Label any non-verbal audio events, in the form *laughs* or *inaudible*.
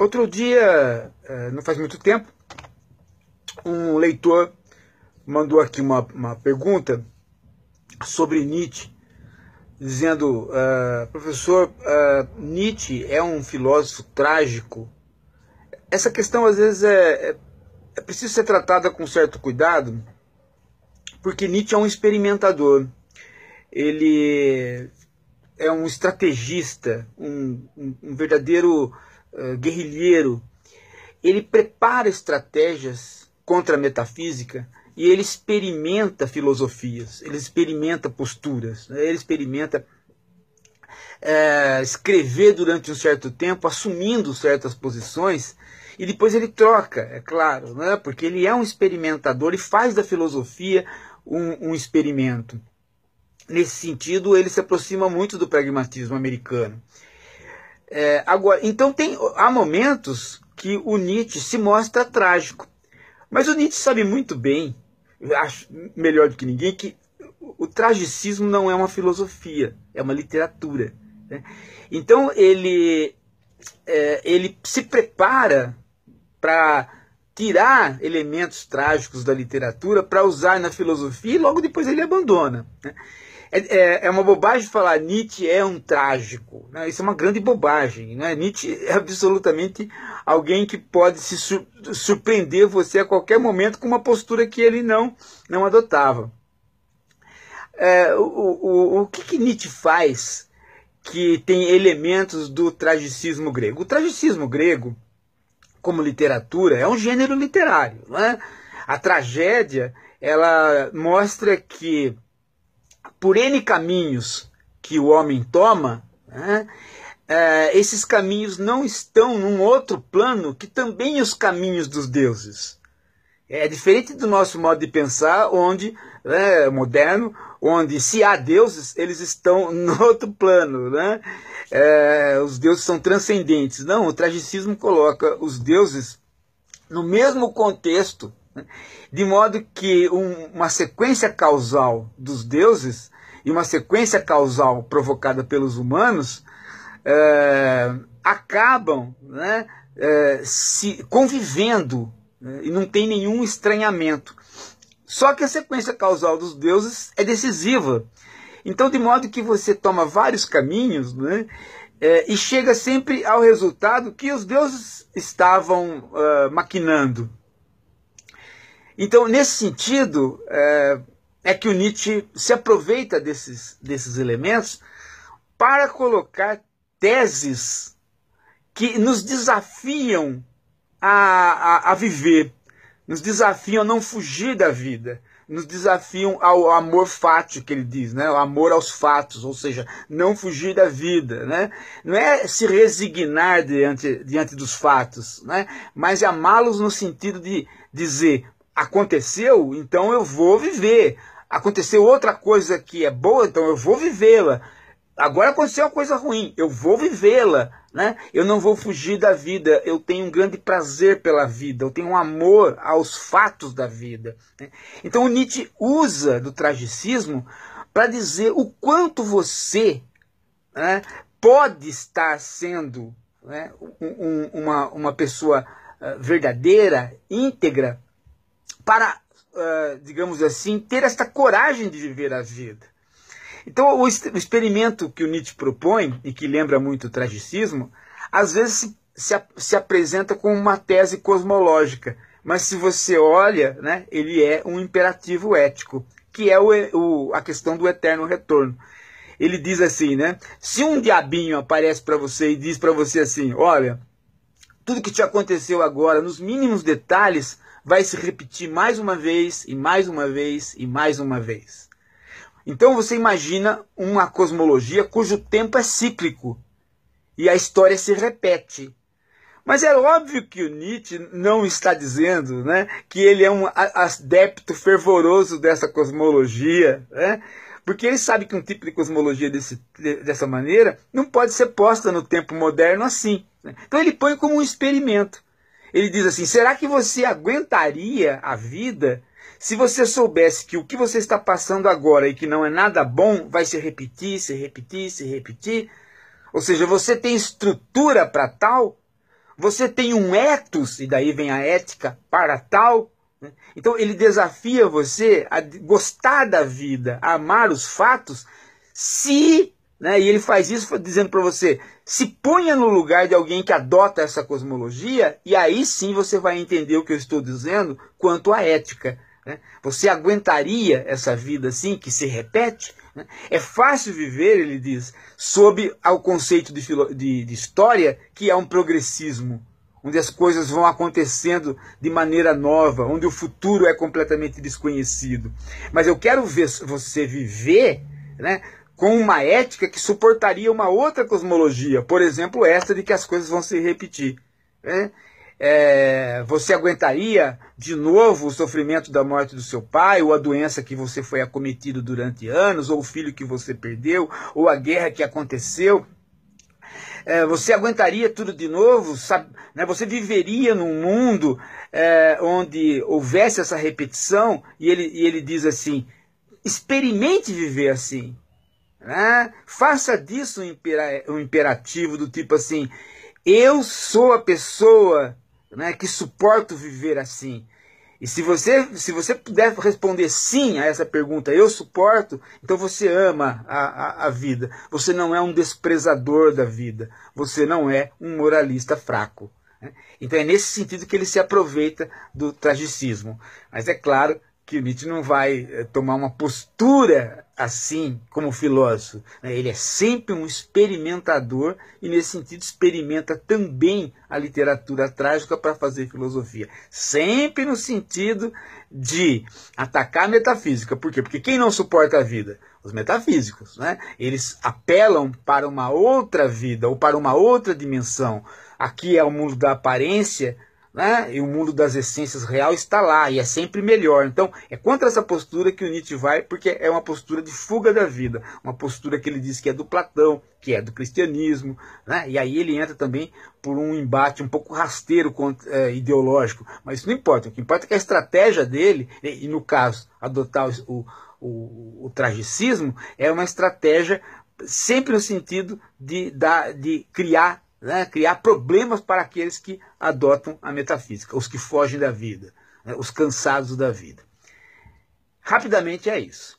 Outro dia, é, não faz muito tempo, um leitor mandou aqui uma, uma pergunta sobre Nietzsche, dizendo: uh, professor, uh, Nietzsche é um filósofo trágico. Essa questão às vezes é, é, é preciso ser tratada com certo cuidado, porque Nietzsche é um experimentador. Ele é um estrategista, um, um, um verdadeiro eh, guerrilheiro, ele prepara estratégias contra a metafísica e ele experimenta filosofias, ele experimenta posturas, né? ele experimenta é, escrever durante um certo tempo, assumindo certas posições, e depois ele troca, é claro, né? porque ele é um experimentador e faz da filosofia um, um experimento. Nesse sentido, ele se aproxima muito do pragmatismo americano. É, agora, então tem, há momentos que o Nietzsche se mostra trágico. Mas o Nietzsche sabe muito bem, acho melhor do que ninguém, que o tragicismo não é uma filosofia, é uma literatura. Né? Então ele, é, ele se prepara para tirar elementos trágicos da literatura para usar na filosofia e logo depois ele abandona. Né? É, é, é, uma bobagem falar Nietzsche é um trágico. Né? Isso é uma grande bobagem. Né? Nietzsche é absolutamente alguém que pode se sur surpreender você a qualquer momento com uma postura que ele não, não adotava. É, o, o, o que, que Nietzsche faz que tem elementos do tragicismo grego? O tragicismo grego como literatura é um gênero literário. Não é? A tragédia ela mostra que por N caminhos que o homem toma, né, é, esses caminhos não estão num outro plano que também os caminhos dos deuses. É diferente do nosso modo de pensar, onde, né, moderno, onde se há deuses, eles estão *laughs* no outro plano, né? É, os deuses são transcendentes. Não, o tragicismo coloca os deuses no mesmo contexto, né? de modo que um, uma sequência causal dos deuses e uma sequência causal provocada pelos humanos é, acabam né, é, se convivendo né? e não tem nenhum estranhamento. Só que a sequência causal dos deuses é decisiva. Então, de modo que você toma vários caminhos né, é, e chega sempre ao resultado que os deuses estavam uh, maquinando. Então, nesse sentido, é, é, que o Nietzsche se aproveita desses, desses elementos para colocar teses que nos desafiam a, a, a viver nos desafiam a não fugir da vida, nos desafiam ao amor fático que ele diz, né? O amor aos fatos, ou seja, não fugir da vida, né? Não é se resignar diante, diante dos fatos, né? Mas é amá-los no sentido de dizer, aconteceu, então eu vou viver. Aconteceu outra coisa que é boa, então eu vou vivê-la. Agora aconteceu uma coisa ruim, eu vou vivê-la. Né? Eu não vou fugir da vida, eu tenho um grande prazer pela vida, eu tenho um amor aos fatos da vida. Né? Então o Nietzsche usa do tragicismo para dizer o quanto você né, pode estar sendo né, um, uma, uma pessoa eh, verdadeira, íntegra, para, uh, digamos assim, ter esta coragem de viver a vida. Então, o experimento que o Nietzsche propõe, e que lembra muito o tragicismo, às vezes se, se, se apresenta como uma tese cosmológica, mas se você olha, né, ele é um imperativo ético, que é o, o, a questão do eterno retorno. Ele diz assim, né? Se um diabinho aparece para você e diz para você assim, olha, tudo que te aconteceu agora, nos mínimos detalhes, vai se repetir mais uma vez e mais uma vez e mais uma vez. Então você imagina uma cosmologia cujo tempo é cíclico e a história se repete. Mas é óbvio que o Nietzsche não está dizendo né, que ele é um adepto fervoroso dessa cosmologia, né, porque ele sabe que um tipo de cosmologia desse, dessa maneira não pode ser posta no tempo moderno assim. Né. Então ele põe como um experimento. Ele diz assim: será que você aguentaria a vida se você soubesse que o que você está passando agora e que não é nada bom, vai se repetir, se repetir, se repetir. Ou seja, você tem estrutura para tal, você tem um ethos, e daí vem a ética, para tal. Né? Então ele desafia você a gostar da vida, a amar os fatos, se né? E ele faz isso dizendo para você: se ponha no lugar de alguém que adota essa cosmologia, e aí sim você vai entender o que eu estou dizendo quanto à ética. Né? Você aguentaria essa vida assim, que se repete? Né? É fácil viver, ele diz, sob o conceito de, de, de história, que é um progressismo, onde as coisas vão acontecendo de maneira nova, onde o futuro é completamente desconhecido. Mas eu quero ver você viver né, com uma ética que suportaria uma outra cosmologia, por exemplo, esta de que as coisas vão se repetir. Né? É, você aguentaria de novo o sofrimento da morte do seu pai, ou a doença que você foi acometido durante anos, ou o filho que você perdeu, ou a guerra que aconteceu? É, você aguentaria tudo de novo? Sabe, né? Você viveria num mundo é, onde houvesse essa repetição? E ele, e ele diz assim: experimente viver assim. Né? Faça disso um imperativo do tipo assim: eu sou a pessoa né, que suporto viver assim. E se você, se você puder responder sim a essa pergunta, eu suporto, então você ama a, a, a vida. Você não é um desprezador da vida. Você não é um moralista fraco. Né. Então é nesse sentido que ele se aproveita do tragicismo. Mas é claro que Nietzsche não vai eh, tomar uma postura assim como filósofo. Né? Ele é sempre um experimentador e, nesse sentido, experimenta também a literatura trágica para fazer filosofia. Sempre no sentido de atacar a metafísica. Por quê? Porque quem não suporta a vida? Os metafísicos. Né? Eles apelam para uma outra vida ou para uma outra dimensão. Aqui é o mundo da aparência, né? e o mundo das essências real está lá e é sempre melhor. Então, é contra essa postura que o Nietzsche vai, porque é uma postura de fuga da vida, uma postura que ele diz que é do Platão, que é do cristianismo, né? e aí ele entra também por um embate um pouco rasteiro contra, é, ideológico, mas isso não importa, o que importa é que a estratégia dele, e, e no caso, adotar o, o, o tragicismo, é uma estratégia sempre no sentido de, da, de criar né, criar problemas para aqueles que adotam a metafísica, os que fogem da vida, né, os cansados da vida. Rapidamente é isso.